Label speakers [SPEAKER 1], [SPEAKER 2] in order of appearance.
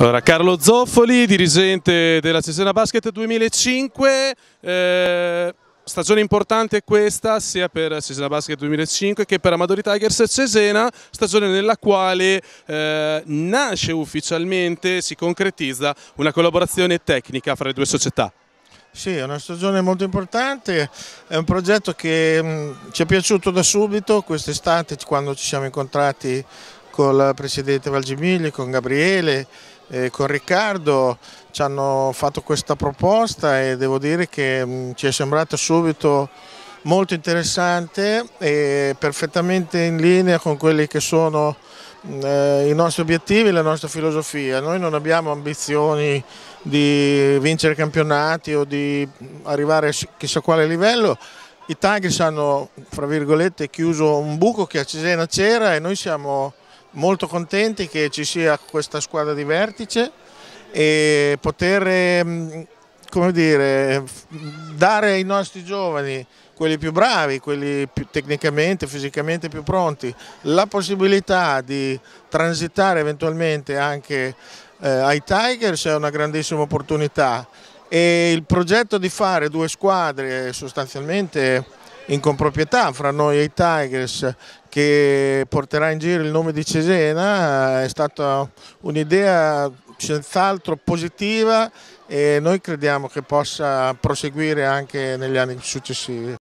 [SPEAKER 1] Allora, Carlo Zoffoli, dirigente della Cesena Basket 2005, eh, stagione importante questa sia per Cesena Basket 2005 che per Amadori Tigers Cesena, stagione nella quale eh, nasce ufficialmente, si concretizza una collaborazione tecnica fra le due società.
[SPEAKER 2] Sì, è una stagione molto importante, è un progetto che mh, mm, ci è piaciuto da subito, quest'estate quando ci siamo incontrati con il presidente Valgimigli, con Gabriele eh, con Riccardo ci hanno fatto questa proposta e devo dire che mh, mm, ci è sembrata subito molto interessante e perfettamente in linea con quelli che sono mm, eh, i nostri obiettivi e la nostra filosofia. Noi non abbiamo ambizioni di vincere campionati o di arrivare a chissà quale livello. I Tigers hanno, fra virgolette, chiuso un buco che a Cesena c'era e noi siamo molto contenti che ci sia questa squadra di vertice e poter ehm, dire, dare ai nostri giovani, quelli più bravi, quelli più tecnicamente, fisicamente più pronti, la possibilità di transitare eventualmente anche eh, ai Tigers è una grandissima opportunità e il progetto di fare due squadre sostanzialmente in comproprietà fra noi e i Tigers che porterà in giro il nome di Cesena eh, è stata un'idea senz'altro positiva e noi crediamo che possa proseguire anche negli anni successivi.